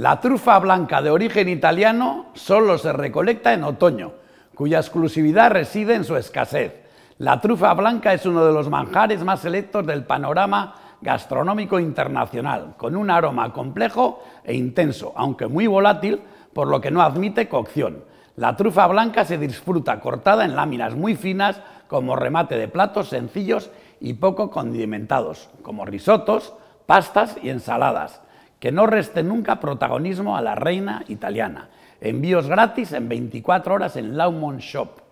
La trufa blanca de origen italiano solo se recolecta en otoño, cuya exclusividad reside en su escasez. La trufa blanca es uno de los manjares más selectos del panorama gastronómico internacional, con un aroma complejo e intenso, aunque muy volátil, por lo que no admite cocción. La trufa blanca se disfruta cortada en láminas muy finas como remate de platos sencillos y poco condimentados, como risotos, pastas y ensaladas que no reste nunca protagonismo a la reina italiana. Envíos gratis en 24 horas en Laumon Shop.